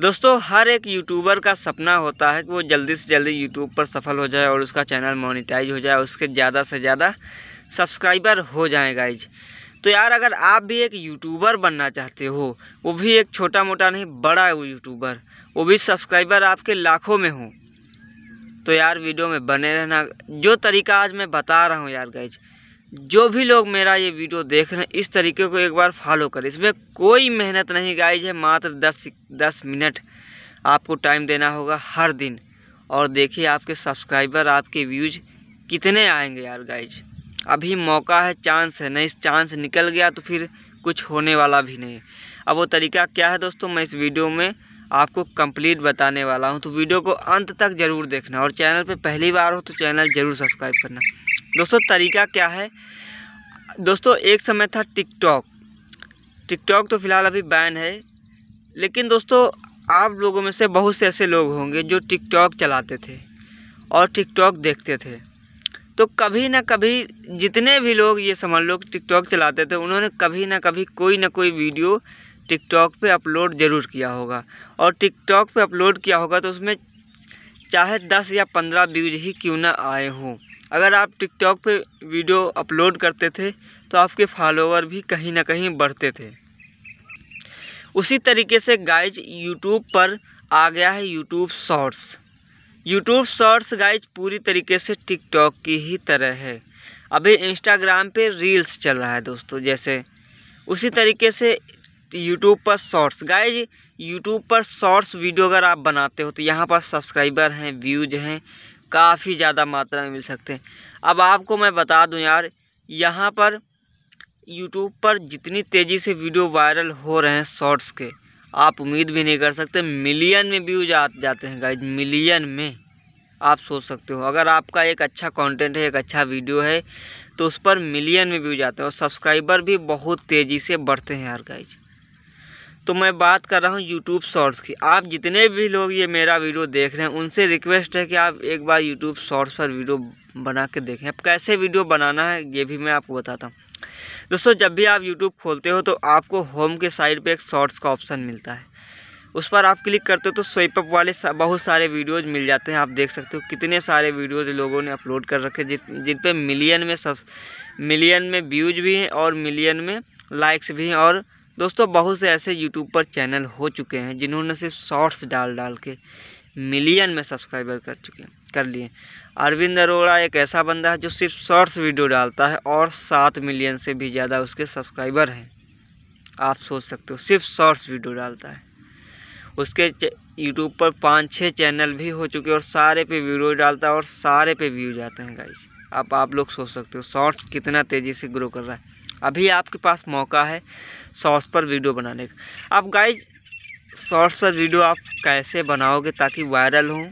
दोस्तों हर एक यूट्यूबर का सपना होता है कि वो जल्दी से जल्दी यूट्यूब पर सफल हो जाए और उसका चैनल मोनिटाइज हो जाए उसके ज़्यादा से ज़्यादा सब्सक्राइबर हो जाए गाइज तो यार अगर आप भी एक यूट्यूबर बनना चाहते हो वो भी एक छोटा मोटा नहीं बड़ा है वो यूट्यूबर वो भी सब्सक्राइबर आपके लाखों में हो तो यार वीडियो में बने रहना जो तरीका आज मैं बता रहा हूँ यार गाइज जो भी लोग मेरा ये वीडियो देख रहे हैं इस तरीके को एक बार फॉलो करें इसमें कोई मेहनत नहीं गाइज है मात्र दस दस मिनट आपको टाइम देना होगा हर दिन और देखिए आपके सब्सक्राइबर आपके व्यूज कितने आएंगे यार गाइज अभी मौका है चांस है नहीं चांस निकल गया तो फिर कुछ होने वाला भी नहीं अब वो तरीका क्या है दोस्तों मैं इस वीडियो में आपको कंप्लीट बताने वाला हूँ तो वीडियो को अंत तक ज़रूर देखना और चैनल पे पहली बार हो तो चैनल ज़रूर सब्सक्राइब करना दोस्तों तरीका क्या है दोस्तों एक समय था टिकटॉक टिकटॉक तो फ़िलहाल अभी बैन है लेकिन दोस्तों आप लोगों में से बहुत से ऐसे लोग होंगे जो टिकटॉक चलाते थे और टिकटॉक देखते थे तो कभी ना कभी जितने भी लोग ये समझ लो टिकटॉक चलाते थे उन्होंने कभी ना कभी कोई ना कोई वीडियो टिकटॉक पे अपलोड ज़रूर किया होगा और टिकटॉक पे अपलोड किया होगा तो उसमें चाहे दस या पंद्रह व्यूज ही क्यों ना आए हों अगर आप टिकटॉक पे वीडियो अपलोड करते थे तो आपके फॉलोवर भी कहीं ना कहीं बढ़ते थे उसी तरीके से गाइज यूट्यूब पर आ गया है YouTube shorts YouTube shorts guys पूरी तरीके से टिकटॉक की ही तरह है अभी इंस्टाग्राम पे रील्स चल रहा है दोस्तों जैसे उसी तरीके से यूट्यूब पर शॉर्ट्स गाइज यूट्यूब पर शॉर्ट्स वीडियो अगर आप बनाते हो तो यहाँ पर सब्सक्राइबर हैं व्यूज हैं काफ़ी ज़्यादा मात्रा में मिल सकते हैं अब आपको मैं बता दूं यार यहाँ पर यूट्यूब पर जितनी तेज़ी से वीडियो वायरल हो रहे हैं शॉर्ट्स के आप उम्मीद भी नहीं कर सकते मिलियन में व्यूज आ जाते हैं गाइज मिलियन में आप सोच सकते हो अगर आपका एक अच्छा कंटेंट है एक अच्छा वीडियो है तो उस पर मिलियन में व्यूज आते हैं और सब्सक्राइबर भी बहुत तेज़ी से बढ़ते हैं यार गाइज तो मैं बात कर रहा हूँ यूट्यूब शॉर्ट्स की आप जितने भी लोग ये मेरा वीडियो देख रहे हैं उनसे रिक्वेस्ट है कि आप एक बार यूट्यूब शॉर्ट्स पर वीडियो बना के देखें अब कैसे वीडियो बनाना है ये भी मैं आपको बताता हूँ दोस्तों जब भी आप यूट्यूब खोलते हो तो आपको होम के साइड पर एक शॉर्ट्स का ऑप्शन मिलता है उस पर आप क्लिक करते हो तो स्वेपअप वाले सा, बहुत सारे वीडियोज़ मिल जाते हैं आप देख सकते हो कितने सारे वीडियोज़ लोगों ने अपलोड कर रखे जिन जिन पर मिलियन में सब मिलियन में व्यूज भी हैं और मिलियन में लाइक्स भी हैं और दोस्तों बहुत से ऐसे यूट्यूब पर चैनल हो चुके हैं जिन्होंने सिर्फ शॉर्ट्स डाल डाल के मिलियन में सब्सक्राइबर कर चुके हैं कर लिए अरविंद अरोड़ा एक ऐसा बंदा है जो सिर्फ शॉर्ट्स वीडियो डालता है और सात मिलियन से भी ज़्यादा उसके सब्सक्राइबर हैं आप सोच सकते हो सिर्फ शॉर्ट्स वीडियो डालता है उसके यूट्यूब पर पाँच छः चैनल भी हो चुके और सारे पे वीडियो डालता है और सारे पे व्यूज आते हैं गाइज आप आप लोग सोच सकते हो शॉर्ट्स कितना तेज़ी से ग्रो कर रहा है अभी आपके पास मौका है शॉर्ट्स पर वीडियो बनाने का अब गाइज शॉर्ट्स पर वीडियो आप कैसे बनाओगे ताकि वायरल हों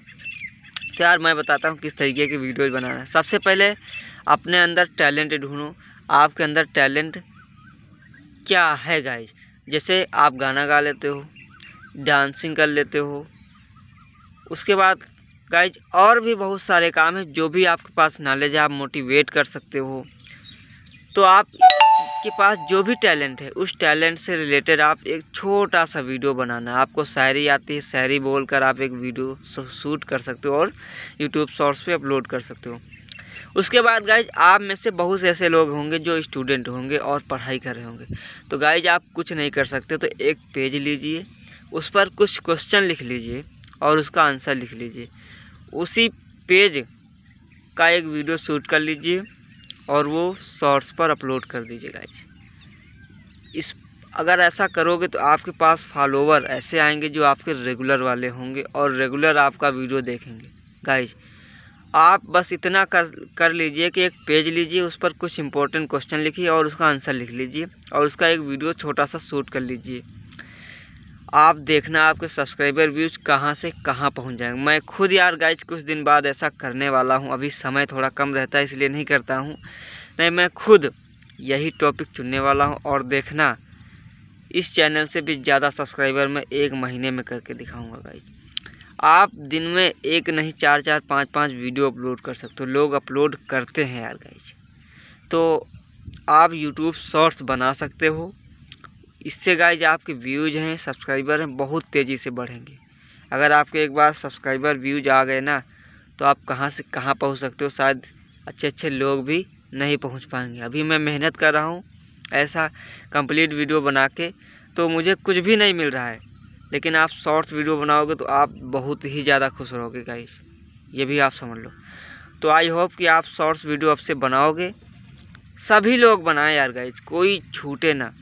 तो यार मैं बताता हूँ किस तरीके की वीडियोज बनाना है सबसे पहले अपने अंदर टैलेंट ढूंढो आपके अंदर टैलेंट क्या है गाइज जैसे आप गाना गा लेते हो डांसिंग कर लेते हो उसके बाद गाइज और भी बहुत सारे काम हैं जो भी आपके पास नॉलेज है आप मोटिवेट कर सकते हो तो आप आपके पास जो भी टैलेंट है उस टैलेंट से रिलेटेड आप एक छोटा सा वीडियो बनाना आपको शायरी आती है शायरी बोल कर आप एक वीडियो शूट कर सकते हो और यूट्यूब शॉर्ट्स पे अपलोड कर सकते हो उसके बाद गाइज आप में से बहुत से ऐसे लोग होंगे जो स्टूडेंट होंगे और पढ़ाई कर रहे होंगे तो गाइज आप कुछ नहीं कर सकते तो एक पेज लीजिए उस पर कुछ क्वेश्चन लिख लीजिए और उसका आंसर लिख लीजिए उसी पेज का एक वीडियो शूट कर लीजिए और वो शॉर्ट्स पर अपलोड कर दीजिए गाइज इस अगर ऐसा करोगे तो आपके पास फॉलोवर ऐसे आएंगे जो आपके रेगुलर वाले होंगे और रेगुलर आपका वीडियो देखेंगे गाइज आप बस इतना कर कर लीजिए कि एक पेज लीजिए उस पर कुछ इंपॉर्टेंट क्वेश्चन लिखिए और उसका आंसर लिख लीजिए और उसका एक वीडियो छोटा सा शूट कर लीजिए आप देखना आपके सब्सक्राइबर व्यूज कहाँ से कहाँ पहुँच जाएंगे मैं खुद यार गाइज कुछ दिन बाद ऐसा करने वाला हूँ अभी समय थोड़ा कम रहता है इसलिए नहीं करता हूँ नहीं मैं खुद यही टॉपिक चुनने वाला हूँ और देखना इस चैनल से भी ज़्यादा सब्सक्राइबर मैं एक महीने में करके दिखाऊँगा गाइज आप दिन में एक नहीं चार चार पाँच पाँच वीडियो अपलोड कर सकते हो लोग अपलोड करते हैं यार गाइज तो आप यूट्यूब शॉर्ट्स बना सकते हो इससे गाइज आपके व्यूज़ हैं सब्सक्राइबर हैं बहुत तेज़ी से बढ़ेंगे अगर आपके एक बार सब्सक्राइबर व्यूज आ गए ना तो आप कहाँ से कहाँ पहुँच सकते हो शायद अच्छे अच्छे लोग भी नहीं पहुँच पाएंगे अभी मैं मेहनत कर रहा हूँ ऐसा कंप्लीट वीडियो बना के तो मुझे कुछ भी नहीं मिल रहा है लेकिन आप शॉर्ट्स वीडियो बनाओगे तो आप बहुत ही ज़्यादा खुश रहोगे गाइस ये भी आप समझ लो तो आई होप कि आप शॉर्ट्स वीडियो अब से बनाओगे सभी लोग बनाएं यार गाइज कोई छूटे ना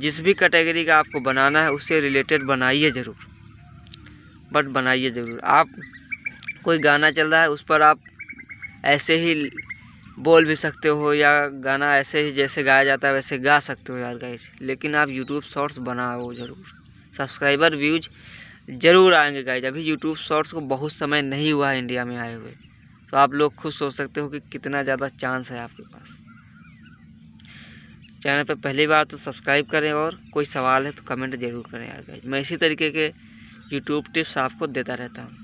जिस भी कैटेगरी का आपको बनाना है उससे रिलेटेड बनाइए ज़रूर बट बनाइए ज़रूर आप कोई गाना चल रहा है उस पर आप ऐसे ही बोल भी सकते हो या गाना ऐसे ही जैसे गाया जाता है वैसे गा सकते हो यार गाइस लेकिन आप यूट्यूब शॉर्ट्स बनाओ ज़रूर सब्सक्राइबर व्यूज ज़रूर आएंगे गाइस अभी यूट्यूब शॉर्ट्स को बहुत समय नहीं हुआ है इंडिया में आए हुए तो आप लोग खुश सोच सकते हो कि कितना ज़्यादा चांस है आपके पास चैनल पर पहली बार तो सब्सक्राइब करें और कोई सवाल है तो कमेंट ज़रूर करें यार गाइज मैं इसी तरीके के यूट्यूब टिप्स आपको देता रहता हूँ